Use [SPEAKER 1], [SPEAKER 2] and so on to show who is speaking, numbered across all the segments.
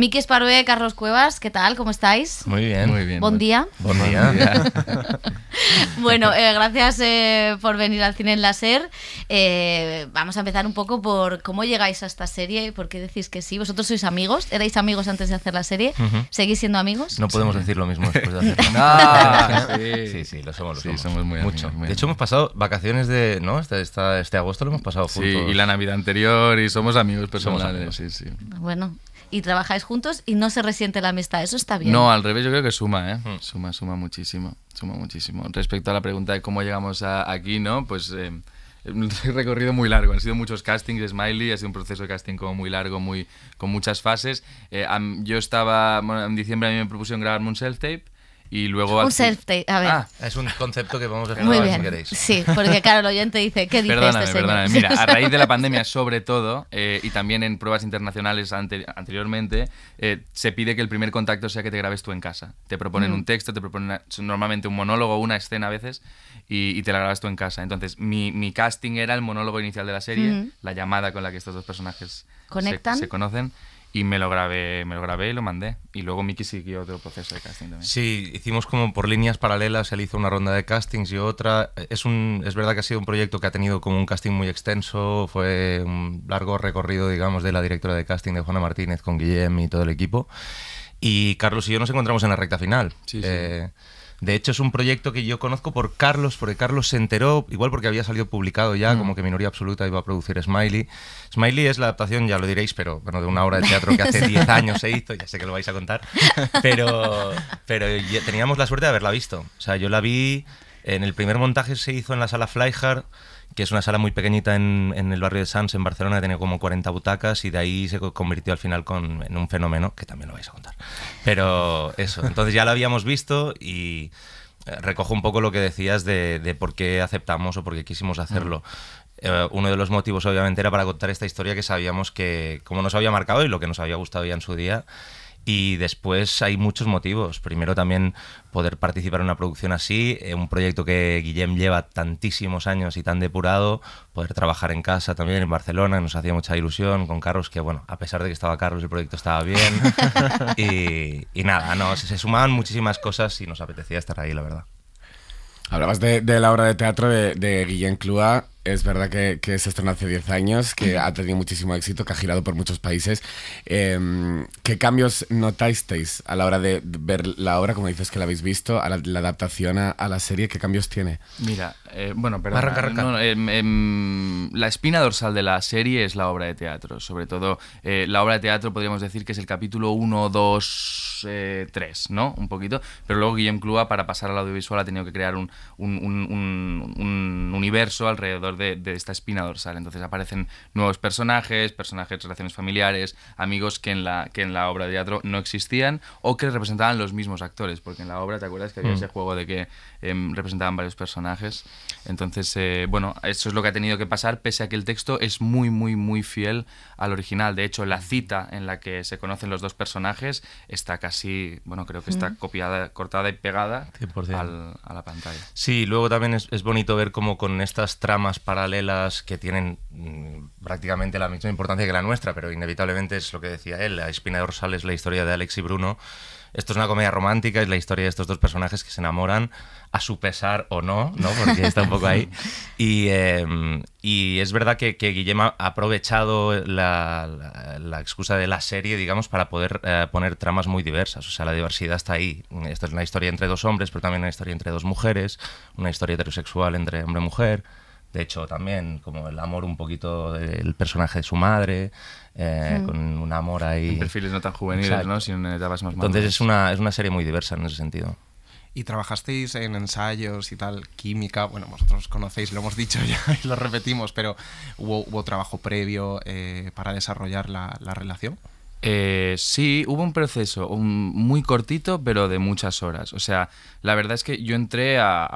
[SPEAKER 1] Miki Esparvé, Carlos Cuevas, ¿qué tal? ¿Cómo estáis? Muy
[SPEAKER 2] bien, muy bien. Buen día. Buen día.
[SPEAKER 1] bueno, eh, gracias eh, por venir al Cine en eh, vamos a empezar un poco por cómo llegáis a esta serie y por qué decís que sí. Vosotros sois amigos, erais amigos antes de hacer la serie, ¿seguís siendo amigos? No podemos decir lo mismo después
[SPEAKER 2] de hacerla. sí. sí, lo somos,
[SPEAKER 3] lo somos. muy de hecho, hemos pasado vacaciones de. ¿No? Este, este agosto lo hemos pasado juntos. Sí, y la Navidad anterior y somos amigos personales. Sí, sí.
[SPEAKER 1] Bueno, y trabajáis juntos y no se resiente la amistad. Eso está bien. No, al
[SPEAKER 3] revés, yo creo que suma, ¿eh? Hmm. Suma, suma muchísimo, suma muchísimo. Respecto a la pregunta de cómo llegamos aquí, ¿no? Pues eh, un recorrido muy largo. Han sido muchos castings Smiley, ha sido un proceso de casting como muy largo, muy, con muchas fases. Eh, yo estaba, bueno, en diciembre a mí me propusieron grabarme un self-tape y luego Un
[SPEAKER 1] self-tape, a
[SPEAKER 2] ver. Ah, es
[SPEAKER 3] un concepto que vamos a si queréis. Sí,
[SPEAKER 1] porque claro, el oyente dice, ¿qué dice perdóname,
[SPEAKER 3] este perdóname. Mira, a raíz de la pandemia sobre todo, eh, y también en pruebas internacionales anteriormente, eh, se pide que el primer contacto sea que te grabes tú en casa. Te proponen mm. un texto, te proponen normalmente un monólogo, una escena a veces, y, te la grabas tú en casa. Entonces, mi, casting era el monólogo inicial de la serie, mm. la llamada con la que estos dos personajes Se, se conocen y me lo grabé, me lo grabé y lo mandé. Y luego Miki siguió otro proceso de casting también. Sí, hicimos como por líneas paralelas,
[SPEAKER 2] él hizo una ronda de castings y otra. Es un, es verdad que ha sido un proyecto que ha tenido como un casting muy extenso, fue un largo recorrido, digamos, de la directora de casting de Juana Martínez con Guillem y todo el equipo. Y Carlos y yo nos encontramos en la recta final. Sí, sí. Eh, de hecho, es un proyecto que yo conozco por Carlos, porque Carlos se enteró, igual porque había salido publicado ya, como mm. que Minoría Absoluta iba a producir Smiley. Smiley es la adaptación, ya lo diréis, pero bueno, de una obra de teatro que hace 10 años se hizo, ya sé que lo vais a contar, pero, pero teníamos la suerte de haberla visto. O sea, yo la vi en el primer montaje se hizo en la sala Flyhard que es una sala muy pequeñita en, el barrio de Sants, en Barcelona, tenía como 40 butacas y de ahí se convirtió al final en un fenómeno, que también lo vais a contar. Pero eso, entonces ya lo habíamos visto y eh, recojo un poco lo que decías de, por qué aceptamos o por qué quisimos hacerlo. Eh, uno de los motivos obviamente era para contar esta historia que sabíamos que, como nos había marcado y lo que nos había gustado ya en su día, y después hay muchos motivos. Primero también poder participar en una producción así, eh, un proyecto que Guillem lleva tantísimos años y tan depurado, poder trabajar en casa también en Barcelona, nos hacía mucha ilusión con Carlos, que bueno, a pesar de que estaba Carlos el proyecto estaba bien. y, nada, no, se, sumaban muchísimas cosas y nos apetecía estar ahí, la verdad.
[SPEAKER 4] Hablabas de, la obra de teatro de, de Guillén Clua, es verdad que, que se estrenó hace 10 años, que ha tenido muchísimo éxito, que ha girado por muchos países. Em, ¿Qué cambios notasteis a la hora de ver la obra, como dices que la habéis visto, a la, adaptación a, la serie? ¿Qué cambios tiene?
[SPEAKER 3] Mira, eh, bueno, perdón. Em, em, la espina dorsal de la serie es la obra de teatro. Sobre todo, eh, la obra de teatro podríamos decir que es el capítulo 1, 2, 3, ¿no? Un poquito. Pero luego Guillem Clua, para pasar al audiovisual, ha tenido que crear un, un universo alrededor de, esta espina dorsal. Entonces aparecen nuevos personajes, personajes, relaciones familiares, amigos que en la, que en la obra de teatro no existían o que representaban los mismos actores, porque en la obra, ¿te acuerdas que había mm. ese juego de que em, representaban varios personajes? Entonces, eh, bueno, eso es lo que ha tenido que pasar, pese a que el texto es muy, muy, muy fiel al original. De hecho, la mm. cita en la que se conocen los dos personajes está casi, bueno, creo que está mm. copiada, cortada y pegada a
[SPEAKER 2] la pantalla. Sí, luego también es, es bonito ver cómo con estas tramas paralelas que tienen mm, prácticamente la misma importancia que la nuestra, pero inevitablemente es lo que decía él, la espina dorsal es la historia de Alex y Bruno. Esto es una comedia romántica, es la historia de estos dos personajes que se enamoran a su pesar o no, ¿no? porque está un poco ahí. Em, y, es verdad que, que Guillema ha aprovechado la, excusa de la serie, digamos, para poder eh, poner tramas muy diversas. O sea, la diversidad está ahí. Esto es una historia entre dos hombres, pero también una historia entre dos mujeres, una historia heterosexual entre hombre y mujer. De hecho, también como el amor un poquito del personaje de su madre, eh, con un amor ahí... perfiles no tan juveniles, ¿no?
[SPEAKER 5] Sino en eh, más Entonces es
[SPEAKER 2] una, serie muy diversa en ese sentido
[SPEAKER 5] y trabajasteis en ensayos y tal, química, bueno, vosotros conocéis, lo hemos dicho ya y lo repetimos, pero ¿hubo, hubo trabajo previo eh, para desarrollar la, la relación?
[SPEAKER 3] Eh, sí, hubo un proceso muy cortito, pero de muchas horas. O sea, la verdad es que yo entré a,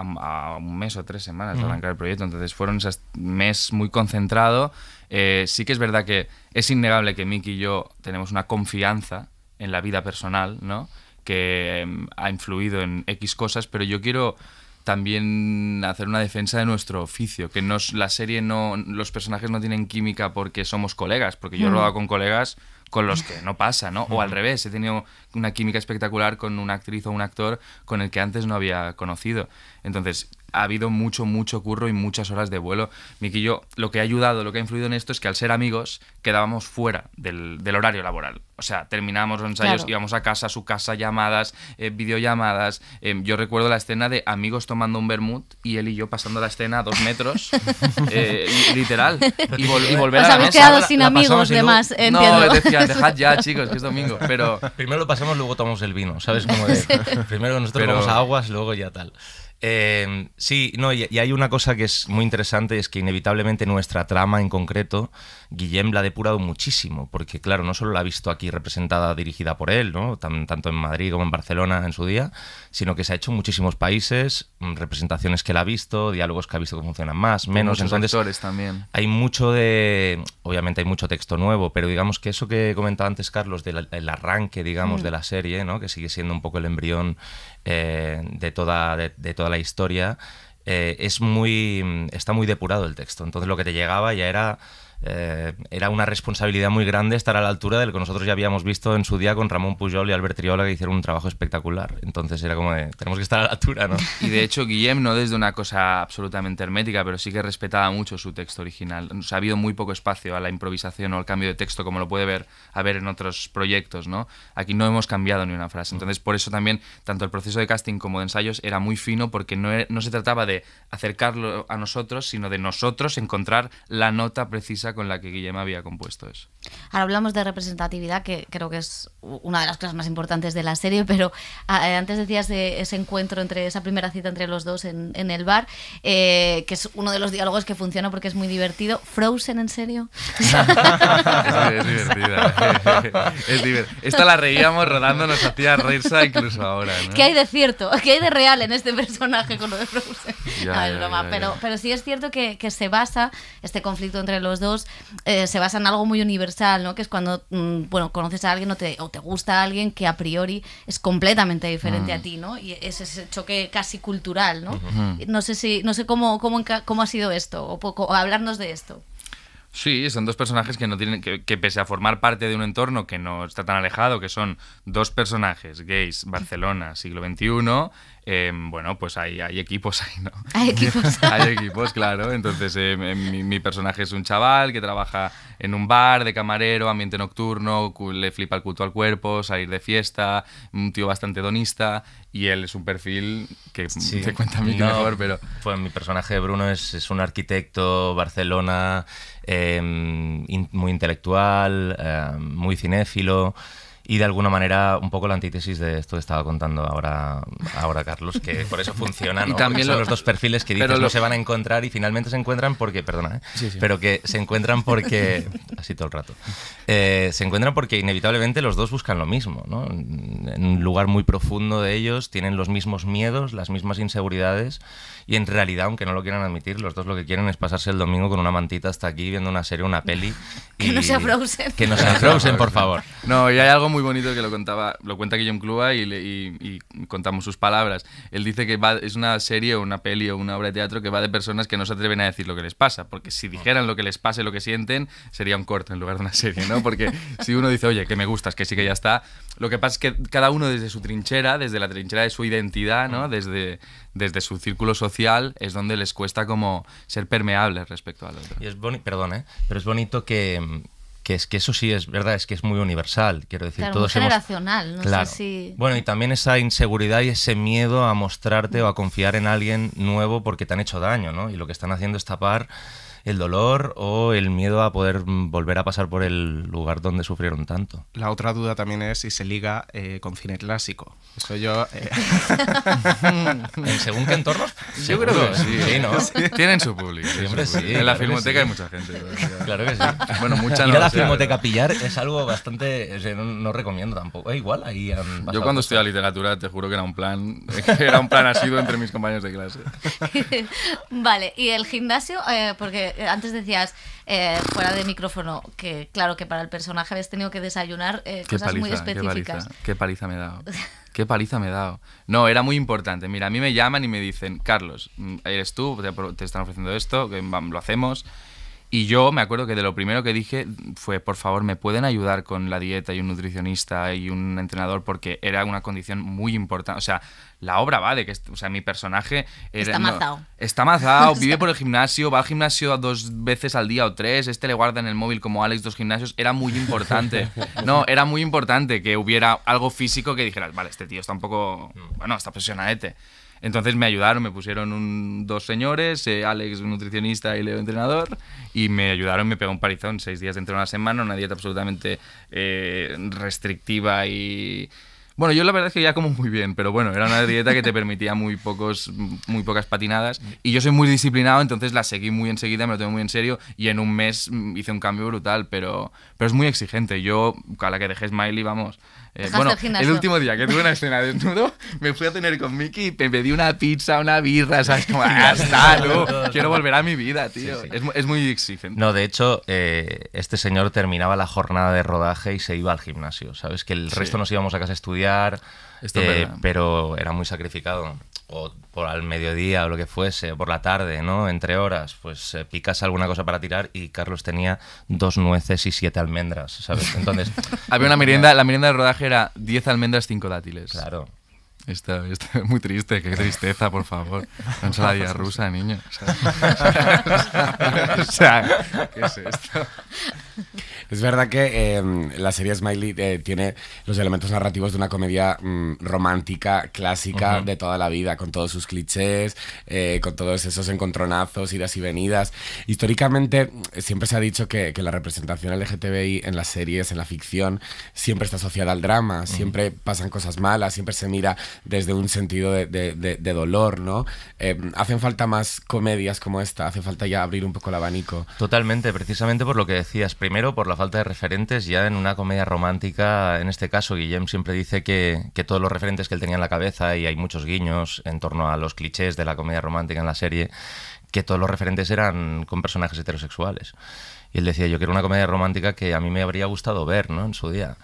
[SPEAKER 3] un mes o tres semanas de arrancar el proyecto, entonces fueron esos mes muy concentrado. Eh, sí que es verdad que es innegable que Miki y yo tenemos una confianza en la vida personal, ¿no? Que em, ha influido en X cosas, pero yo quiero también hacer una defensa de nuestro oficio, que nos, la serie no, los personajes no tienen química porque somos colegas, porque yo he con colegas con los que no pasa, ¿no? O al revés, he tenido una química espectacular con una actriz o un actor con el que antes no había conocido. Entonces, ha habido mucho, mucho curro y muchas horas de vuelo. Miki yo, lo que ha ayudado, lo que ha influido en esto es que al ser amigos quedábamos fuera del, horario laboral. O sea, terminábamos los ensayos, íbamos a casa, a su casa, llamadas, eh, videollamadas. Eh, yo recuerdo la escena de amigos tomando un vermut y él y yo pasando la escena a dos metros, eh, literal, y, volver a la habéis quedado sin amigos, de No, decía, dejad ya, chicos, que es domingo.
[SPEAKER 2] Pero... Primero lo pasamos, luego tomamos el vino, ¿sabes? Primero nosotros Pero... aguas, luego ya tal. Eh, sí, no, y, hay una cosa que es muy interesante, es que inevitablemente nuestra trama en concreto, Guillem la ha depurado muchísimo, porque claro, no solo la ha visto aquí representada, dirigida por él, ¿no? tanto en Madrid como en Barcelona en su día, sino que se ha hecho en muchísimos países, mm, representaciones que la ha visto, diálogos que ha visto que funcionan más, menos. Entonces, también. Hay mucho de, obviamente hay mucho texto nuevo, pero digamos que eso que comentaba antes Carlos del arranque, digamos, mm. de la serie, ¿no? Que sigue siendo un poco el embrión eh, de, toda, de, toda la historia, eh, es muy, está muy depurado el texto. Entonces lo que te llegaba ya era eh, era una responsabilidad muy grande estar a la altura de lo que nosotros ya habíamos visto en su día con
[SPEAKER 3] Ramón Pujol y Albert Triola, que hicieron un trabajo espectacular. Entonces era como tenemos que estar a la altura, ¿no? Y de hecho, Guillem, no desde una cosa absolutamente hermética, pero sí que respetaba mucho su texto original. O ha habido muy poco espacio a la improvisación o al cambio de texto, como lo puede ver, haber en otros proyectos, ¿no? Aquí no hemos cambiado ni una frase. Mm. Entonces, por eso también, tanto el proceso de casting como de ensayos era muy fino, porque no, no se trataba de acercarlo a nosotros, sino de nosotros encontrar la nota precisa con la que Guillermo había compuesto eso.
[SPEAKER 1] Ahora hablamos de representatividad, que creo que es una de las cosas más importantes de la serie, pero ah, eh, antes decías de eh, ese encuentro entre esa primera cita entre los dos en, el bar, eh, que es uno de los diálogos que funciona porque es muy divertido. ¿Frozen en serio? es,
[SPEAKER 3] divertida. Esta la reíamos rodando, nos hacía reírse incluso ahora. ¿Qué hay
[SPEAKER 1] de cierto? ¿Qué hay de real en este personaje con lo de Frozen? no, pero, sí es cierto que se basa este conflicto entre los dos eh, se basa en algo muy universal, ¿no? Que es cuando, mm, bueno, conoces a alguien o te, gusta a alguien que a priori es completamente diferente a mm. ti, ¿no? Y es ese choque casi cultural, ¿no? No sé si, no sé cómo, cómo, ha sido esto, o, hablarnos de esto.
[SPEAKER 3] Sí, son dos personajes que no tienen que, pese a formar parte de un entorno que no está tan alejado, que son dos personajes gays, Barcelona, siglo XXI, Em, bueno, pues hay, equipos ahí, ¿no? Hay equipos. hay equipos, claro. Entonces, em, em, mi, personaje es un chaval que trabaja en un bar de camarero, ambiente nocturno, le flipa el culto al cuerpo, salir de fiesta, un tío bastante donista, y él es un perfil que te cuenta mí mejor, pero... Pues mi personaje, Bruno, es, un arquitecto, Barcelona,
[SPEAKER 2] muy intelectual, eh, muy cinéfilo... Y de alguna manera, un poco la antítesis de esto que estaba contando ahora, ahora Carlos, que por eso funciona, ¿no? son los dos perfiles que dices lo... no se van a encontrar y finalmente se encuentran porque, perdona, ¿eh? pero que se encuentran porque, así todo el rato, eh, se encuentran porque inevitablemente los dos buscan lo mismo, ¿no? En un lugar muy profundo de ellos tienen los mismos miedos, las mismas inseguridades y en realidad, aunque no lo quieran admitir, los dos lo que quieren es pasarse el domingo con una mantita hasta aquí viendo una serie, una peli. Y... que no se Frozen. Que no sea Frozen, por favor.
[SPEAKER 3] No, y hay algo muy bonito que lo contaba, lo cuenta Guillaume Clua y, contamos sus palabras. Él dice que va, es una serie o una peli o una obra de teatro que va de personas que no se atreven a decir lo que les pasa, porque si dijeran lo que les pase, lo que sienten, sería un corto en lugar de una serie, ¿no? Porque si uno dice, oye, que me gustas, que sí que ya está, lo que pasa es que cada uno desde su trinchera, desde la trinchera de su identidad, ¿no? Desde, desde su círculo social es donde les cuesta como ser permeables respecto al otro. Y es boni perdón, ¿eh?
[SPEAKER 2] pero es bonito que, que es que eso sí es verdad, es que es muy universal, quiero decir, todo es.
[SPEAKER 1] generacional, claro.
[SPEAKER 2] Bueno, y también esa inseguridad y ese miedo a mostrarte o a confiar en alguien nuevo porque te han hecho daño, ¿no? Y lo que están haciendo es tapar el dolor o el miedo a poder volver a pasar por el lugar donde sufrieron tanto.
[SPEAKER 5] La otra duda también es si se liga eh, con cine clásico. Eso yo... Eh, ¿En Según qué entornos. Yo creo que sí. Tienen su público. Siempre sí. En la filmoteca hay mucha gente.
[SPEAKER 2] Claro que sí. Bueno, mucha a la filmoteca pillar es algo bastante... no, recomiendo tampoco. Eh, igual ahí Yo cuando
[SPEAKER 3] estudié literatura te juro que era un plan... Era un plan asiduo entre mis compañeros de clase.
[SPEAKER 1] vale. ¿Y el gimnasio? porque eh, antes decías eh, fuera de micrófono que claro que para el personaje habías tenido que desayunar eh, cosas muy específicas.
[SPEAKER 3] Qué paliza, me he dado. qué paliza me he dado. No, era muy importante. Mira, a mí me llaman y me dicen, Carlos, mm, eres tú, te, te están ofreciendo esto, lo hacemos. Y yo me acuerdo que de lo primero que dije fue, por favor, ¿me pueden ayudar con la dieta y un nutricionista y un entrenador? Porque era una condición muy importante. O sea, la obra va de que, o sea, mi personaje... está mazao. está mazao, vive por el gimnasio, va al gimnasio dos veces al día o tres, este le guarda en el móvil como Alex dos gimnasios, era muy importante. No, era muy importante que hubiera algo físico que dijeras, vale, este tío está un poco... Mm. Bueno, está presionadete. Entonces me ayudaron, me pusieron dos señores, eh, Alex nutricionista y Leo entrenador, y me ayudaron, me pegó un parizón, seis días dentro de una semana, una dieta absolutamente eh, restrictiva y... Bueno, yo la verdad es que ya como muy bien, pero bueno, era una dieta que te permitía muy, pocos, muy pocas patinadas. Y yo soy muy disciplinado, entonces la seguí muy enseguida, me lo tomé muy en serio. Y en un mes mm, hice un cambio brutal, pero, pero es muy exigente. Yo, a la que dejé Smiley, vamos, eh, el último día que tuve una escena nudo, me fui a tener con Mickey y te pedí una pizza, una birra, ¿sabes? Como, hasta no quiero volver a mi vida, tío. Es, muy exigente. No, de
[SPEAKER 2] hecho, eh, este señor terminaba la jornada de rodaje y se iba al gimnasio, ¿sabes? Que el resto nos íbamos a casa a estudiar, eh, pero era muy sacrificado o por al mediodía o lo que fuese, por la tarde, ¿no? Entre horas, pues eh, picas alguna cosa para tirar y Carlos tenía dos nueces y siete almendras, ¿sabes? Entonces...
[SPEAKER 3] Había una merienda, la merienda de rodaje era diez almendras, cinco dátiles. Claro. Está, muy triste, qué tristeza, por favor. No rusa, niño. O sea, ¿qué
[SPEAKER 4] es verdad que em, la serie Smiley eh, tiene los elementos narrativos de una comedia mm, romántica, clásica, de toda la vida, con todos sus clichés, eh, con todos esos encontronazos, idas y venidas. Históricamente siempre se ha dicho que, la representación LGTBI en las series, en la ficción, siempre está asociada al drama, siempre pasan cosas malas, siempre se mira desde un sentido de, dolor, ¿no? Eh, hacen falta más comedias como esta, hace falta ya abrir un poco el abanico. Totalmente, precisamente
[SPEAKER 2] por lo que decías. Primero, por la falta de referentes ya en una comedia romántica, en este caso, Guillem siempre dice que, que todos los referentes que él tenía en la cabeza, y hay muchos guiños en torno a los clichés de la comedia romántica en la serie, que todos los referentes eran con personajes heterosexuales. Y él decía, yo quiero una comedia romántica que a mí me habría gustado ver, ¿no? En su día.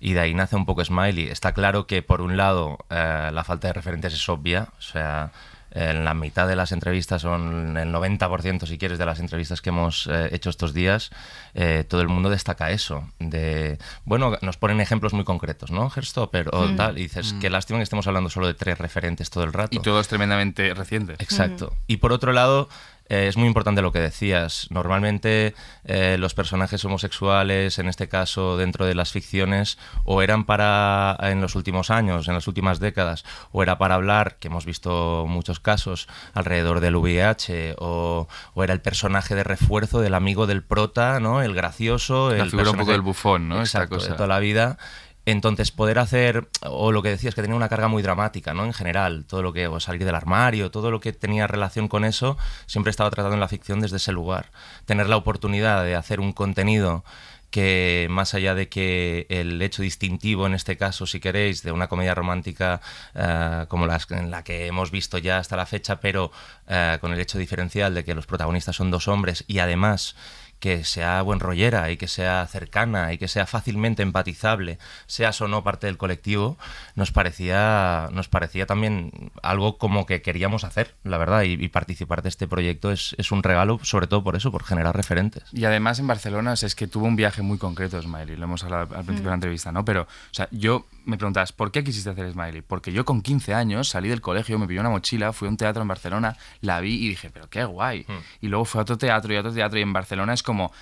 [SPEAKER 2] Y de ahí nace un poco Smiley. Está claro que, por un lado, eh, la falta de referentes es obvia. O sea, en la mitad de las entrevistas, son el 90% si quieres de las entrevistas que hemos eh, hecho estos días, eh, todo el mundo destaca eso. De, bueno, nos ponen ejemplos muy concretos, ¿no? Herstopper o mm. tal, y dices, mm. qué lástima que estemos hablando solo de tres referentes todo el rato. Y todos tremendamente reciente Exacto. Mm. Y por otro lado, eh, es muy importante lo que decías. Normalmente eh, los personajes homosexuales, en este caso dentro de las ficciones, o eran para en los últimos años, en las últimas décadas, o era para hablar, que hemos visto muchos casos alrededor del VIH, o, era el personaje de refuerzo del amigo del prota, ¿no? El gracioso, el figura un poco del bufón, ¿no? Exacto, toda la vida. Entonces, poder hacer, o lo que decías, que tenía una carga muy dramática, ¿no? En general, todo lo que, o salir del armario, todo lo que tenía relación con eso, siempre estaba tratado en la ficción desde ese lugar. Tener la oportunidad de hacer un contenido que más allá de que el hecho distintivo en este caso, si queréis, de una comedia romántica eh, como las, en la que hemos visto ya hasta la fecha, pero eh, con el hecho diferencial de que los protagonistas son dos hombres y además que sea buen rollera y que sea cercana y que sea fácilmente empatizable, seas o no parte del colectivo, nos parecía, nos parecía también algo como que queríamos hacer, la verdad, y, participar de este proyecto es, un regalo, sobre todo por eso, por generar referentes.
[SPEAKER 3] Y además en Barcelona es que tuvo un viaje muy concreto, y lo hemos hablado al principio de la mm. entrevista, ¿no? Pero, o sea, yo me preguntas, ¿por qué quisiste hacer Smiley? Porque yo con 15 años salí del colegio, me pillé una mochila, fui a un teatro en Barcelona, la vi y dije, pero qué guay. Hmm. Y luego fui a otro teatro y a otro teatro y en Barcelona es como,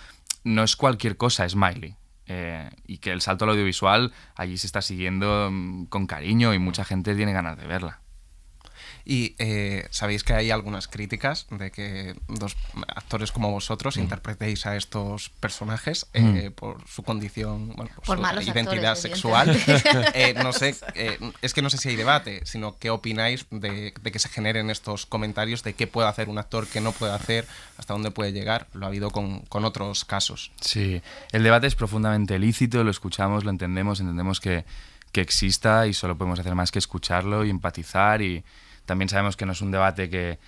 [SPEAKER 3] no es cualquier cosa Smiley. Eh, y que el salto al audiovisual allí se está siguiendo mm, con cariño y mucha gente tiene ganas de verla.
[SPEAKER 5] Y eh, sabéis que hay algunas críticas de que dos actores como vosotros mm. interpretéis a estos personajes mm. eh, por su condición, por, su identidad sexual. Eh, no sé, es que no sé si hay debate, sino qué opináis de, de, que se generen estos comentarios de qué puede hacer un actor, qué no puede hacer, hasta dónde puede llegar. Lo ha habido con, con otros casos.
[SPEAKER 3] Sí, el debate es profundamente lícito, lo escuchamos, lo entendemos, entendemos que, que exista y solo podemos hacer más que escucharlo y empatizar y también sabemos que no es un debate que,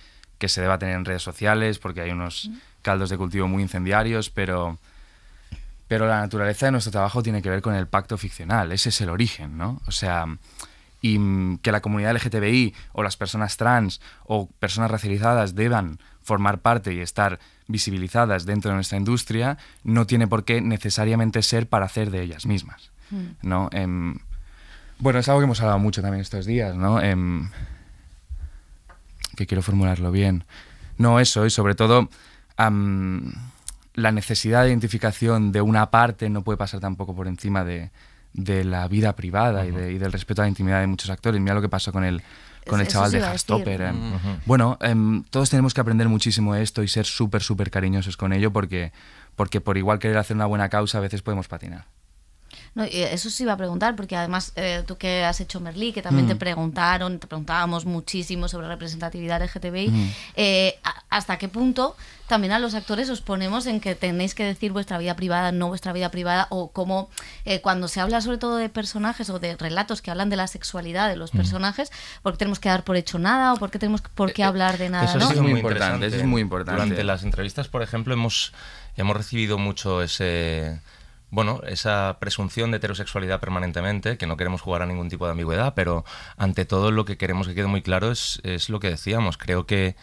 [SPEAKER 3] se deba tener en redes sociales porque hay unos mm. caldos de cultivo muy incendiarios, pero, pero la naturaleza de nuestro trabajo tiene que ver con el pacto ficcional, ese es el origen, ¿no? O sea, y que la comunidad LGTBI o las personas trans o personas racializadas deban formar parte y estar visibilizadas dentro de nuestra industria no tiene por qué necesariamente ser para hacer de ellas mismas, mm. ¿no? Em, bueno, es algo que hemos hablado mucho también estos días, ¿no? Em, que quiero formularlo bien. No eso, y sobre todo la necesidad de identificación de una parte no puede pasar tampoco por encima de, la vida privada y, del respeto a la intimidad de muchos actores. Mira lo que pasó con el, con el chaval de Hastopper. Em. Bueno, em, todos tenemos que aprender muchísimo esto y ser súper, súper cariñosos con ello porque, porque por igual querer hacer una buena causa a veces podemos patinar
[SPEAKER 1] eso sí iba a preguntar, porque además eh, tú que has hecho Merlí, que también te mm. preguntaron, te preguntábamos muchísimo sobre representatividad LGTBI, mm. eh, ¿hasta qué punto también a los actores os ponemos en que tenéis que decir vuestra vida privada, no vuestra vida privada, o cómo eh, cuando se habla sobre todo de personajes o de relatos que hablan de la sexualidad de los mm. personajes, ¿por qué tenemos que dar por hecho nada o por qué tenemos por qué hablar
[SPEAKER 3] de nada? Eso, es muy importante, Durante las
[SPEAKER 2] entrevistas, por ejemplo, hemos recibido mucho ese bueno, esa presunción de heterosexualidad permanentemente, que no queremos jugar a ningún tipo de ambigüedad, pero ante todo lo que queremos que quede muy claro es, lo que decíamos. Creo que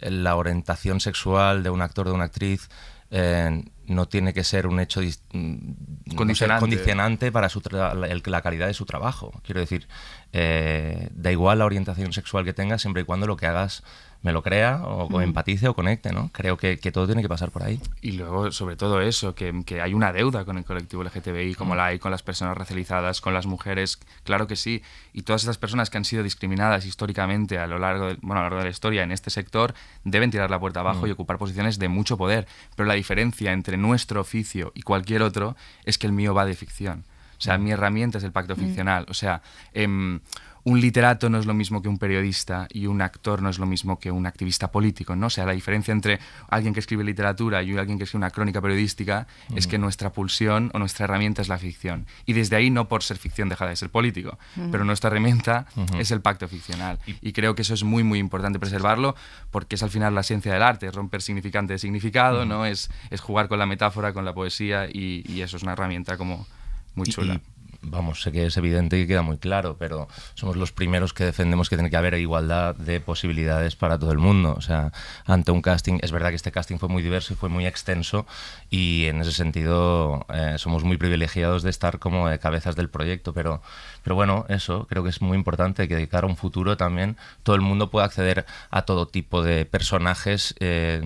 [SPEAKER 2] la orientación sexual de un actor, de una actriz, eh, no tiene que ser un hecho mm, condicionante. para su la, calidad de su trabajo. Quiero decir, eh, da igual la orientación sexual que tengas, siempre y cuando lo que hagas me lo crea o mm. empatice o conecte, ¿no? Creo que, todo tiene que pasar por ahí.
[SPEAKER 3] Y luego, sobre todo eso, que, hay una deuda con el colectivo LGTBI, como mm. la hay con las personas racializadas, con las mujeres, claro que sí. Y todas esas personas que han sido discriminadas históricamente a lo largo de, bueno, a largo de la historia en este sector deben tirar la puerta abajo mm. y ocupar posiciones de mucho poder. Pero la diferencia entre nuestro oficio y cualquier otro es que el mío va de ficción. O sea, mi herramienta es el pacto mm. ficcional. O sea, em, un literato no es lo mismo que un periodista y un actor no es lo mismo que un activista político, ¿no? O sea, la diferencia entre alguien que escribe literatura y alguien que escribe una crónica periodística es que mm. nuestra pulsión o nuestra herramienta es la ficción. Y desde ahí, no por ser ficción, deja de ser político, mm. pero nuestra herramienta es el pacto ficcional. Y creo que eso es muy, muy importante preservarlo porque es al final la ciencia del arte, romper significante de significado, ¿no? Es, es jugar con la metáfora, con la poesía y eso es una herramienta como... Muy chula
[SPEAKER 2] vamos, sé que es evidente y queda muy claro, pero somos los primeros que defendemos que tiene que haber igualdad de posibilidades para todo el mundo. O sea, ante un casting, es verdad que este casting fue muy diverso y fue muy extenso y en ese sentido eh, somos muy privilegiados de estar como cabezas del proyecto, pero, pero bueno, eso creo que es muy importante que de cara a un futuro también todo el mundo pueda acceder a todo tipo de personajes, eh,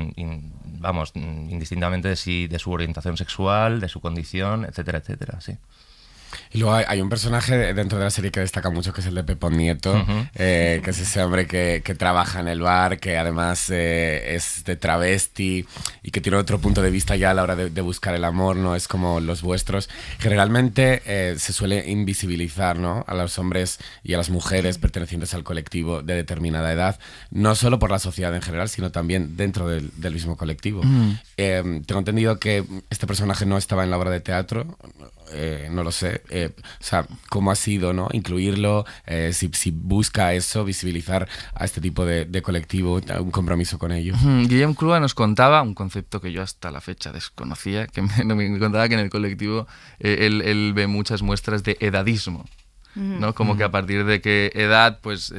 [SPEAKER 2] vamos, indistintamente de, si, de su orientación
[SPEAKER 4] sexual, de su condición, etcétera, etcétera, sí. Y luego hay, un personaje dentro de la serie que destaca mucho, que es el de Pepón Nieto, eh, que es ese hombre que, trabaja en el bar, que además eh, es de travesti y que tiene otro punto de vista ya a la hora de, buscar el amor, no es como los vuestros. Generalmente eh, se suele invisibilizar a los hombres y a las mujeres pertenecientes al colectivo de determinada edad, no solo por la sociedad en general, sino también dentro del, mismo colectivo. Mm. Em, tengo entendido que este personaje no estaba en la obra de teatro, eh, no lo sé, eh, o sea, cómo ha sido, ¿no? Incluirlo, eh, si, busca eso, visibilizar a este tipo de, colectivo, un compromiso con ello. Guillermo
[SPEAKER 3] Guillem Crua nos contaba un concepto que yo hasta la fecha desconocía, que me, contaba que en el colectivo él, ve muchas muestras de edadismo, ¿no? Como que a partir de qué edad, pues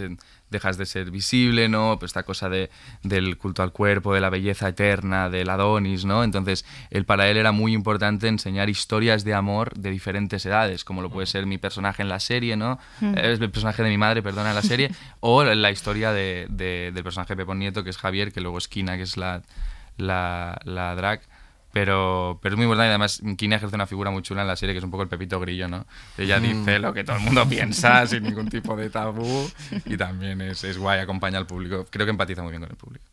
[SPEAKER 3] dejas de ser visible, ¿no? Pues esta cosa de, del culto al cuerpo, de la belleza eterna, del Adonis, ¿no? Entonces, él, para él era muy importante enseñar historias de amor de diferentes edades, como lo puede ser mi personaje en la serie, ¿no? Mm. Eh, el personaje de mi madre, perdona, en la serie, o la historia de, de, del personaje de Pepón Nieto, que es Javier, que luego es Kina, que es la, la, la drag. Pero, es muy importante y además Kine ejerce una figura muy chula en la serie que es un poco el Pepito Grillo, ¿no? Ella hmm. dice lo que todo el mundo piensa sin ningún tipo de tabú y también es, es guay, acompaña al público. Creo que empatiza muy bien con el público.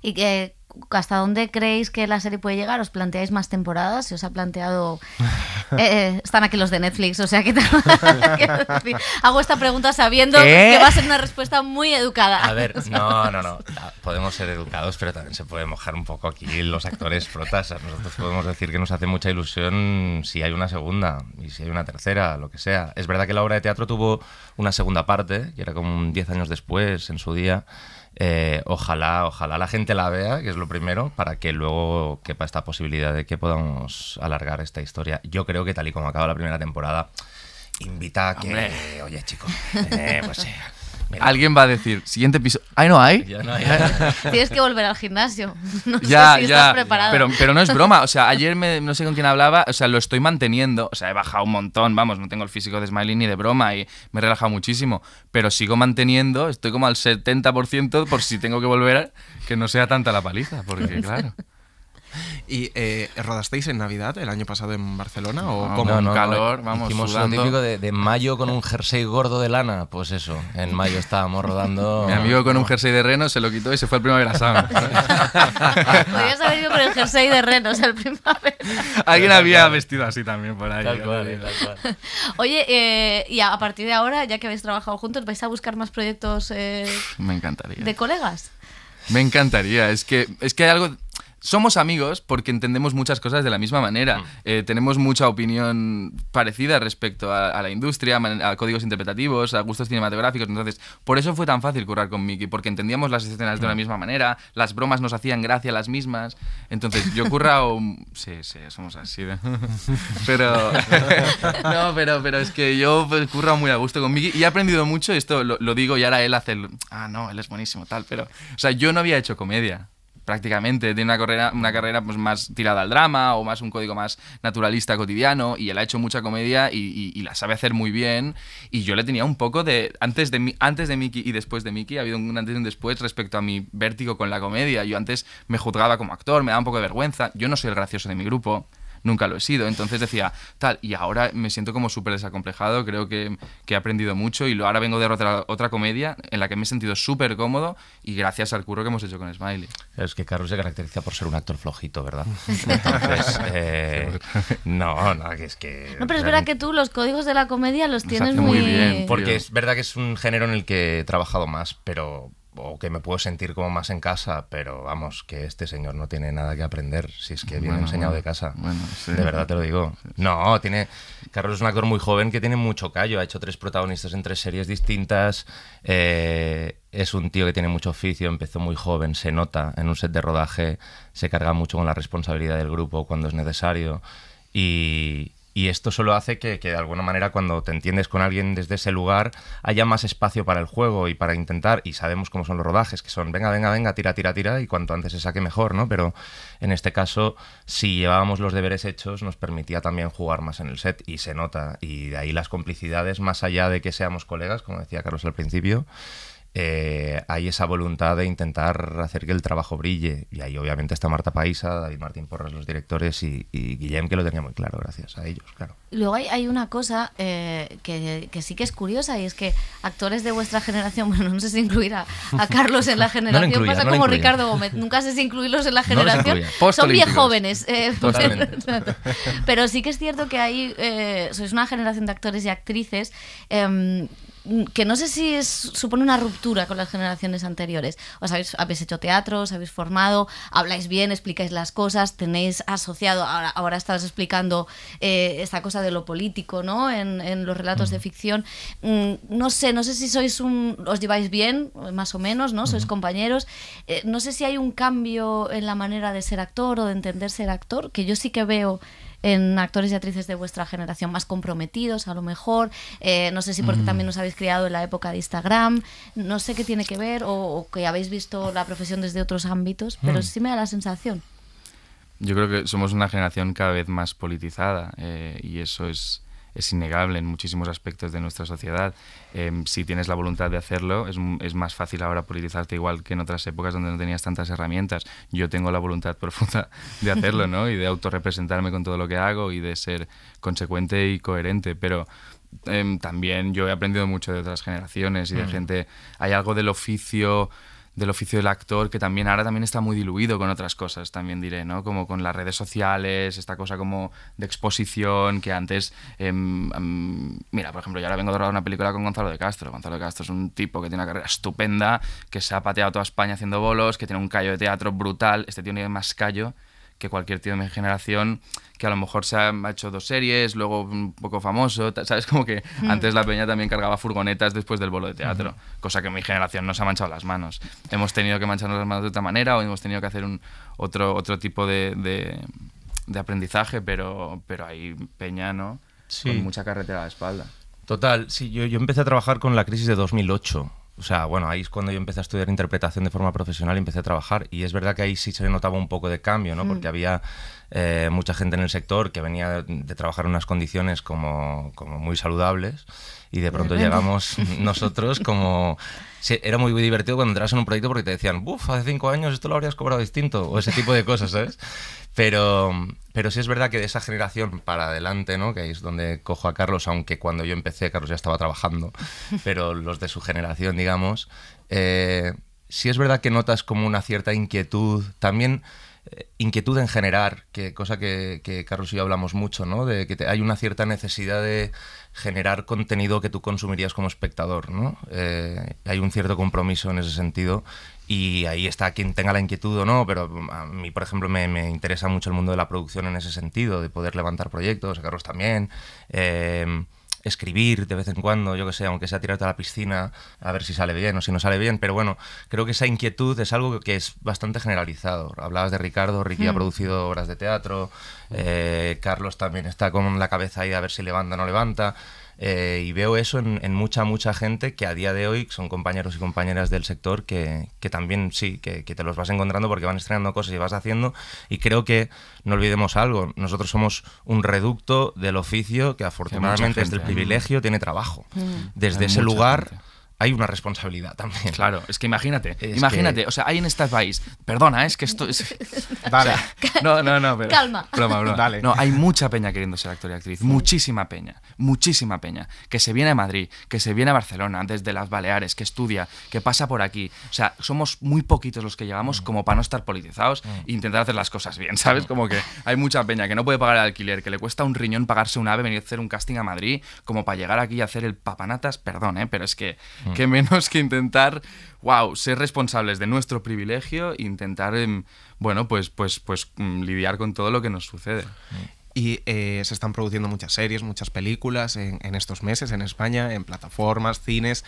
[SPEAKER 1] ¿Y que... ¿Hasta dónde creéis que la serie puede llegar? ¿Os planteáis más temporadas? ¿Se os ha planteado...? Eh, eh, están aquí los de Netflix, o sea que... Hago esta pregunta sabiendo que va a ser una respuesta muy educada. A ver,
[SPEAKER 2] no, no, no. Podemos ser educados, pero también se puede mojar un poco aquí los actores frotas. Nosotros podemos decir que nos hace mucha ilusión si hay una segunda y si hay una tercera, lo que sea. Es verdad que la obra de teatro tuvo una segunda parte, que era como 10 años después, en su día. Eh, ojalá, ojalá la gente la vea, que es lo primero para que luego quepa esta posibilidad de que podamos alargar esta historia. Yo creo que tal y como acaba la primera temporada, invita a que,
[SPEAKER 3] oye chicos, eh, pues eh, Alguien va a decir, siguiente piso. ¡Ay, no hay! no hay. Tienes que
[SPEAKER 1] volver al gimnasio. No ya, sé ya. Pero, pero no es broma.
[SPEAKER 3] O sea, ayer no sé con quién hablaba. O sea, lo estoy manteniendo. O sea, he bajado un montón. Vamos, no tengo el físico de Smiley ni de broma. Y me he relajado muchísimo. Pero sigo manteniendo. Estoy como al 70% por si tengo que volver. Que no sea tanta la paliza. Porque, claro.
[SPEAKER 5] ¿Y eh, rodasteis en Navidad el año pasado en Barcelona o ah, como calor? Eh, vamos, hicimos sudando. típico de, mayo con
[SPEAKER 3] un
[SPEAKER 2] jersey gordo de lana. Pues eso, en mayo estábamos rodando. Mi amigo con un jersey de reno se lo quitó y se
[SPEAKER 3] fue al Primavera Sam. Podrías
[SPEAKER 1] haber ido por el jersey de renos al Primavera.
[SPEAKER 3] Alguien había vestido así también por ahí. Tal cual,
[SPEAKER 1] Oye, eh, y a, partir de ahora, ya que habéis trabajado juntos, ¿vais a buscar más proyectos
[SPEAKER 3] Me encantaría. de colegas? Me encantaría. Es que, es que hay algo somos amigos porque entendemos muchas cosas de la misma manera. Mm. Eh, tenemos mucha opinión parecida respecto a, la industria, a, códigos interpretativos, a gustos cinematográficos. Entonces, por eso fue tan fácil currar con Mickey, porque entendíamos las escenas de la mm. misma manera, las bromas nos hacían gracia las mismas. Entonces, yo currao. sí, sí, somos así. pero. no, pero, pero es que yo currao muy a gusto con Mickey y he aprendido mucho. Esto lo, lo digo y ahora él hace. El... ah, no, él es buenísimo, tal, pero. O sea, yo no había hecho comedia prácticamente tiene una carrera, una carrera pues, más tirada al drama o más un código más naturalista cotidiano y él ha hecho mucha comedia y, la sabe hacer muy bien y yo le tenía un poco de antes de antes de Mickey y después de Mickey ha habido un antes y un después respecto a mi vértigo con la comedia yo antes me juzgaba como actor me daba un poco de vergüenza yo no soy el gracioso de mi grupo nunca lo he sido. Entonces decía, tal, y ahora me siento como súper desacomplejado, creo que, he aprendido mucho y ahora vengo de otra, otra comedia en la que me he sentido súper cómodo y gracias al curro que hemos hecho con Smiley.
[SPEAKER 2] Es que Carlos se caracteriza por ser un actor flojito, ¿verdad? Entonces, eh, no, no, que es que... No, pero es verdad
[SPEAKER 1] que tú los códigos de la comedia los tienes muy, bien. Porque
[SPEAKER 2] es verdad que es un género en el que he trabajado más, pero o que me puedo sentir como más en casa, pero vamos, que este señor no tiene nada que aprender, si es que viene enseñado de casa. de verdad te lo digo. No, tiene Carlos es un actor muy joven que tiene mucho callo, ha hecho tres protagonistas en tres series distintas, eh, es un tío que tiene mucho oficio, empezó muy joven, se nota en un set de rodaje, se carga mucho con la responsabilidad del grupo cuando es necesario y, y esto solo hace que, de alguna manera cuando te entiendes con alguien desde ese lugar haya más espacio para el juego y para intentar, y sabemos cómo son los rodajes, que son venga, venga, venga, tira, tira, tira, y cuanto antes se saque mejor, ¿no? Pero en este caso, si llevábamos los deberes hechos, nos permitía también jugar más en el set y se nota. Y de ahí las complicidades, más allá de que seamos colegas, como decía Carlos al principio, eh, hay esa voluntad de intentar hacer que el trabajo brille. Y ahí obviamente está Marta Paisa, David Martín Porras, los directores, y, y Guillem, que lo tenía muy claro, gracias a ellos, claro.
[SPEAKER 1] Luego hay, una cosa eh, que, sí que es curiosa, y es que actores de vuestra generación, bueno, no sé si incluir a, Carlos en la generación, pasa como Ricardo Gómez, nunca sé si incluirlos en la generación, son bien jóvenes. Eh, pero sí que es cierto que hay, sois una generación de actores y actrices em, que no sé si es, supone una ruptura con las generaciones anteriores. Os habéis, hecho teatro, os habéis formado, habláis bien, explicáis las cosas, tenéis asociado, ahora, ahora estabas explicando eh, esta cosa de lo político, ¿no? En, los relatos de ficción. Mm, no sé, no sé si sois un, os lleváis bien, más o menos, ¿no? Sois compañeros. Eh, no sé si hay un cambio en la manera de ser actor o de entender ser actor, que yo sí que veo en actores y actrices de vuestra generación más comprometidos, a lo mejor. Eh, no sé si porque mm. también nos habéis criado en la época de Instagram. No sé qué tiene que ver o, que habéis visto la profesión desde otros ámbitos, pero mm. sí me da la sensación.
[SPEAKER 3] Yo creo que somos una generación cada vez más politizada eh, y eso es es innegable en muchísimos aspectos de nuestra sociedad. Em, si tienes la voluntad de hacerlo, es, más fácil ahora politizarte igual que en otras épocas donde no tenías tantas herramientas. Yo tengo la voluntad profunda de hacerlo, ¿no? Y de autorrepresentarme con todo lo que hago y de ser consecuente y coherente, pero em, también yo he aprendido mucho de otras generaciones y de mm. gente... Hay algo del oficio del oficio del actor, que también ahora también está muy diluido con otras cosas, también diré, ¿no? Como con las redes sociales, esta cosa como de exposición, que antes, em, em, mira, por ejemplo, yo ahora vengo a rodar una película con Gonzalo de Castro. Gonzalo de Castro es un tipo que tiene una carrera estupenda, que se ha pateado toda España haciendo bolos, que tiene un callo de teatro brutal, este tío tiene más callo que cualquier tío de mi generación que a lo mejor se ha hecho dos series, luego un poco famoso, ¿sabes? Como que mm. antes la peña también cargaba furgonetas después del bolo de teatro, cosa que mi generación no se ha manchado las manos. Hemos tenido que mancharnos las manos de otra manera o hemos tenido que hacer otro, otro tipo de, aprendizaje, pero, pero hay peña, ¿no? Con mucha carretera a la espalda. Total, sí, yo, yo
[SPEAKER 2] empecé a trabajar con la crisis de 2008 o sea, bueno, ahí es cuando yo empecé a estudiar interpretación de forma profesional y empecé a trabajar. Y es verdad que ahí sí se notaba un poco de cambio, ¿no? Porque mm. había eh, mucha gente en el sector que venía de, trabajar en unas condiciones como, como muy saludables y de pronto llegamos nosotros como... era muy, divertido cuando entras en un proyecto porque te decían, uff, hace cinco años esto lo habrías cobrado distinto, o ese tipo de cosas, ¿sabes? Pero, pero sí es verdad que de esa generación para adelante, ¿no? que ahí es donde cojo a Carlos, aunque cuando yo empecé Carlos ya estaba trabajando, pero los de su generación, digamos, eh, sí es verdad que notas como una cierta inquietud, también inquietud en generar, que cosa que, que, Carlos y yo hablamos mucho, ¿no? De que hay una cierta necesidad de generar contenido que tú consumirías como espectador, ¿no? Eh, hay un cierto compromiso en ese sentido y ahí está quien tenga la inquietud o no, pero a mí, por ejemplo, me, interesa mucho el mundo de la producción en ese sentido, de poder levantar proyectos, a Carlos también. Eh, escribir de vez en cuando, yo que sé, aunque sea tirarte a la piscina, a ver si sale bien o si no sale bien, pero bueno, creo que esa inquietud es algo que es bastante generalizado. Hablabas de Ricardo, Ricky ha hmm. producido obras de teatro, eh, Carlos también está con la cabeza ahí a ver si levanta o no levanta. Eh, y veo eso en, mucha, mucha gente que a día de hoy son compañeros y compañeras del sector que, que también sí, que, te los vas encontrando porque van estrenando cosas y vas haciendo. Y creo que no olvidemos algo, nosotros somos un reducto del oficio que afortunadamente desde el ¿eh? privilegio tiene trabajo. Mm.
[SPEAKER 3] Desde ese lugar hay una responsabilidad también. Claro, es que imagínate, imagínate, o sea, hay en este país, perdona, ¿eh? es que esto es... Vale. no, no, no, pero... Calma. Broma, Dale. No, hay mucha peña queriendo ser actor y actriz, muchísima peña, muchísima peña, que se viene a Madrid, que se viene a Barcelona, desde las Baleares, que estudia, que pasa por aquí. O sea, somos muy poquitos los que llegamos mm. como para no estar politizados mm. e intentar hacer las cosas bien, ¿sabes? Mm. Como que hay mucha peña que no puede pagar el alquiler, que le cuesta un riñón pagarse un ave, venir a hacer un casting a Madrid, como para llegar aquí y hacer el papanatas, perdón, ¿eh? pero es que... Que menos que intentar, wow, ser responsables de nuestro privilegio,
[SPEAKER 5] intentar, em, bueno, pues, pues, pues mm, lidiar con todo lo que nos sucede. Mm. Y eh, se están produciendo muchas series, muchas películas en, estos meses en España, en plataformas, cines.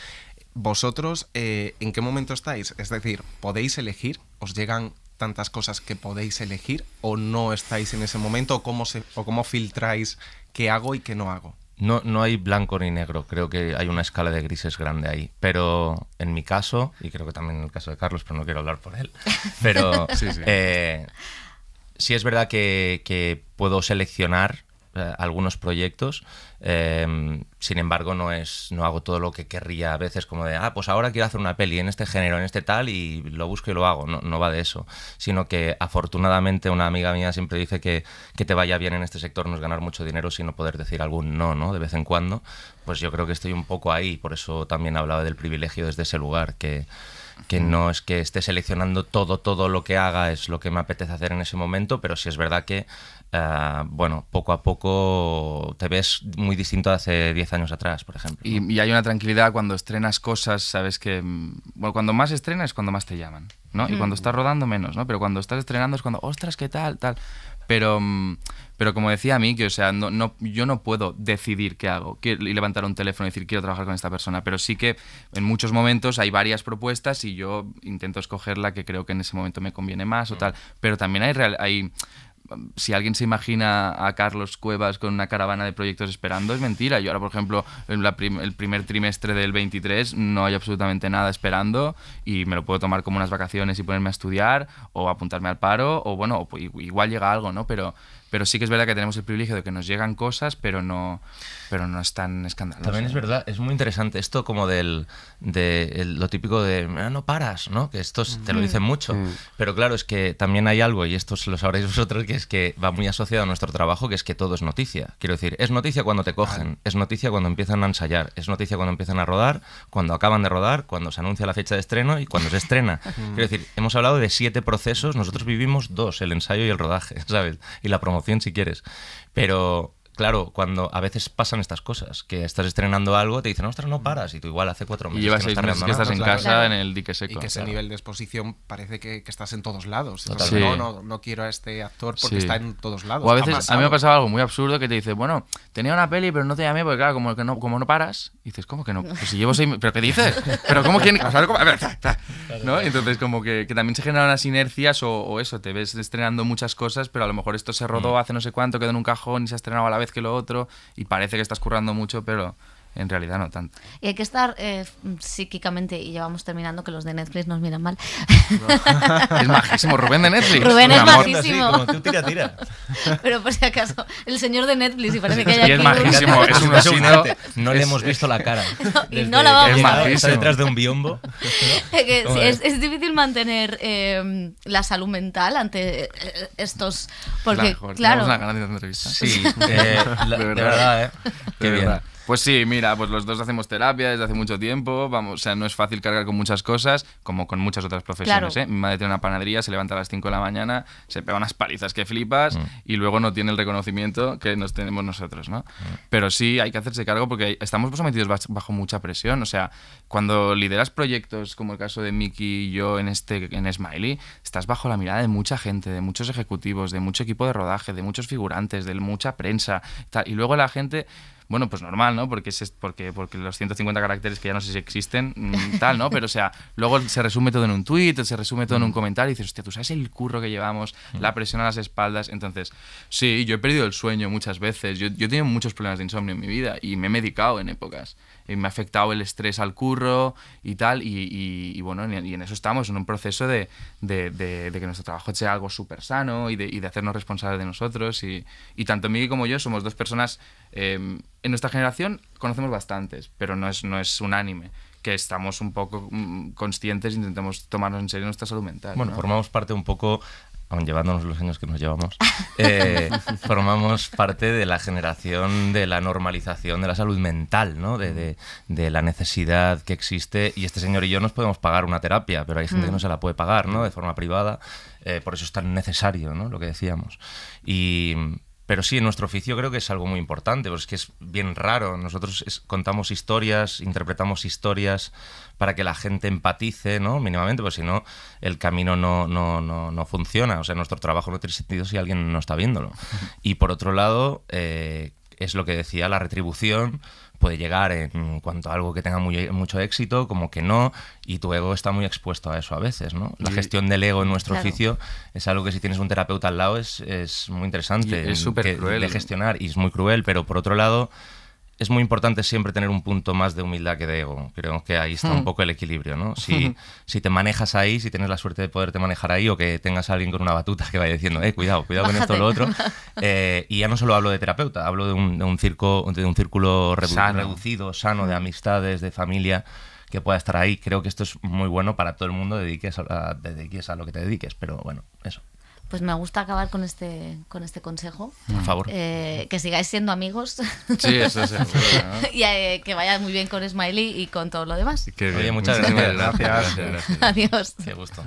[SPEAKER 5] ¿Vosotros eh, en qué momento estáis? Es decir, ¿podéis elegir? ¿Os llegan tantas cosas que podéis elegir o no estáis en ese momento? ¿O o cómo filtráis qué hago y qué no hago?
[SPEAKER 2] no, hay blanco ni negro, creo que hay una escala de grises grande ahí. Pero en mi caso, y creo que también en el caso de Carlos, pero no quiero hablar por él, pero eh, sí, es verdad que, puedo seleccionar eh, algunos proyectos. Eh, sin embargo, no es no hago todo lo que querría a veces, como de, ah, pues ahora quiero hacer una peli en este género, en este tal, y lo busco y lo hago. No, va de eso. Sino que afortunadamente una amiga mía siempre dice que, te vaya bien en este sector no es ganar mucho dinero, sino poder decir algún no, ¿no? De vez en cuando. Pues yo creo que estoy un poco ahí, por eso también hablaba del privilegio desde ese lugar, que que no es que esté seleccionando todo, todo lo que haga es lo que me apetece hacer en ese momento, pero sí es verdad que, eh, bueno, poco a poco te ves muy distinto de hace 10 años atrás, por ejemplo.
[SPEAKER 3] Y, hay una tranquilidad cuando estrenas cosas, sabes que, mm, bueno, cuando más estrenas es cuando más te llaman, ¿no? Y cuando mm. estás rodando menos, ¿no? Pero cuando estás estrenando es cuando, ostras, ¿qué tal? Tal pero, mm, pero como decía a mí, que o sea, no, no, yo no puedo decidir qué hago y levantar un teléfono y decir quiero trabajar con esta persona, pero sí que en muchos momentos hay varias propuestas y yo intento escoger la que creo que en ese momento me conviene más o mm. tal. Pero también hay, real, hay si alguien se imagina a Carlos Cuevas con una caravana de proyectos esperando, es mentira. Yo ahora, por ejemplo, el primer trimestre del 23 no hay absolutamente nada esperando y me lo puedo tomar como unas vacaciones y ponerme a estudiar o apuntarme al paro o bueno, igual llega algo, ¿no? Pero, pero sí que es verdad que tenemos el privilegio de que nos llegan cosas, pero no, pero no es tan escandaloso. También es verdad,
[SPEAKER 2] es muy interesante esto como del de lo típico de ah, no paras, ¿no? Que esto te lo dicen mucho, pero claro, es que también hay algo y esto lo sabréis vosotros que es que va muy asociado a nuestro trabajo, que es que todo es noticia. Quiero decir, es noticia cuando te cogen, es noticia cuando empiezan a ensayar, es noticia cuando empiezan a rodar, cuando acaban de rodar, cuando se anuncia la fecha de estreno y cuando se estrena. Quiero decir, hemos hablado de siete procesos, nosotros vivimos dos, el ensayo y el rodaje, ¿sabes? Y la promoción si quieres. Pero claro, cuando a veces pasan estas cosas, que estás estrenando algo, te dicen, ostras, no paras, y tú igual hace cuatro meses. que estás en casa en el dique seco. Y que ese nivel
[SPEAKER 5] de exposición parece que, estás en todos lados. Entonces, no, quiero a este actor porque está en todos lados. O a veces a mí me ha pasado
[SPEAKER 3] algo muy absurdo que te dice, bueno, tenía una peli, pero no te llamé porque, claro, como, que no, como no paras, y dices, ¿cómo que no? Pues si llevo seis ¿Pero qué dices? ¿Pero cómo quién? ¿No? Entonces, como que, también se generan unas inercias o, eso, te ves estrenando muchas cosas, pero a lo mejor esto se rodó mm. hace no sé cuánto, quedó en un cajón y se ha estrenado a la vez que lo otro y parece que estás currando mucho, pero en realidad no tanto. Y
[SPEAKER 1] hay que estar eh, psíquicamente, y ya vamos terminando, que los de Netflix nos miran mal. es majísimo, Rubén de Netflix. Rubén es majísimo. tira, tira. Pero por si acaso, el señor de Netflix, y parece que hay y es majísimo,
[SPEAKER 2] es un asino. No le hemos visto la cara. y no la vamos a ver. Está detrás de un biombo. Es,
[SPEAKER 1] es, difícil mantener em, la salud mental ante eh, estos... Porque, claro... claro. Una de entrevista.
[SPEAKER 3] Sí, eh, de verdad, ¿eh? Qué bien. Pues sí, mira, pues los dos hacemos terapia desde hace mucho tiempo, vamos, o sea, no es fácil cargar con muchas cosas, como con muchas otras profesiones, ¿eh? Mi madre tiene una panadería, se levanta a las 5 de la mañana, se pega unas palizas que flipas mm. y luego no tiene el reconocimiento que nos tenemos nosotros, ¿no? Mm. Pero sí hay que hacerse cargo porque estamos pues sometidos bajo mucha presión, o sea, cuando lideras proyectos como el caso de Miki y yo en este en Smiley, estás bajo la mirada de mucha gente, de muchos ejecutivos, de mucho equipo de rodaje, de muchos figurantes, de mucha prensa, y luego la gente bueno, pues normal, ¿no? Porque, es, porque, porque los 150 caracteres que ya no sé si existen, mm, tal, ¿no? Pero, o sea, luego se resume todo en un tweet se resume todo en un mm. comentario y dices, hostia, tú sabes el curro que llevamos, mm. la presión a las espaldas. Entonces, sí, yo he perdido el sueño muchas veces. Yo, yo he tenido muchos problemas de insomnio en mi vida y me he medicado en épocas me ha afectado el estrés al curro y tal, y, y, bueno, y, en eso estamos, en un proceso de, de, de, que nuestro trabajo sea algo súper sano y de, hacernos responsables de nosotros, y, tanto Miguel como yo somos dos personas, eh, en nuestra generación conocemos bastantes, pero no es, no es unánime que estamos un poco mm, conscientes, intentamos tomarnos en serio nuestra salud mental. Bueno,
[SPEAKER 2] formamos parte un poco aun llevándonos los años que nos llevamos, eh, formamos parte de la generación de la normalización de la salud mental, ¿no? De, la necesidad que existe. Y este señor y yo nos podemos pagar una terapia, pero hay gente que no mm. se la puede pagar, ¿no? Mm. De forma privada. Eh, por eso es tan necesario, ¿no? Lo que decíamos. Y pero sí, en nuestro oficio creo que es algo muy importante, porque es que es bien raro. Nosotros contamos historias, interpretamos historias para que la gente empatice, ¿no? Mínimamente, porque si no, el camino no, no, no, funciona. O sea, nuestro trabajo no tiene sentido si alguien no está viéndolo. Y por otro lado, eh, es lo que decía, la retribución puede llegar en cuanto a algo que tenga mucho éxito, como que no, y tu ego está muy expuesto a eso a veces, La gestión del ego en nuestro oficio es algo que si tienes un terapeuta al lado es, es muy interesante. es súper cruel. De gestionar y es muy cruel, pero por otro lado es muy importante siempre tener un punto más de humildad que de ego. Creo que ahí está un hmm. poco el equilibrio, ¿no? Si, hmm. si te manejas ahí, si tienes la suerte de poderte manejar ahí o que tengas a alguien con una batuta que vaya diciendo, eh, cuidado, cuidado con esto o lo otro. Eh, y ya no solo hablo de terapeuta, hablo de un, de un, circo, de un círculo reducido, sano, de hmm. amistades, de familia que pueda estar ahí. Creo que esto es muy bueno para todo el mundo, dediques a, dediques a lo que te dediques, pero bueno, eso.
[SPEAKER 1] Pues me gusta acabar con este, con este consejo. Por favor. Eh, que sigáis siendo amigos. Sí, eso sí. y eh, que vaya muy bien con Smiley y con todo lo demás. Que,
[SPEAKER 4] Oye, muchas, gracias. gracias. gracias. Adiós. Qué gusto.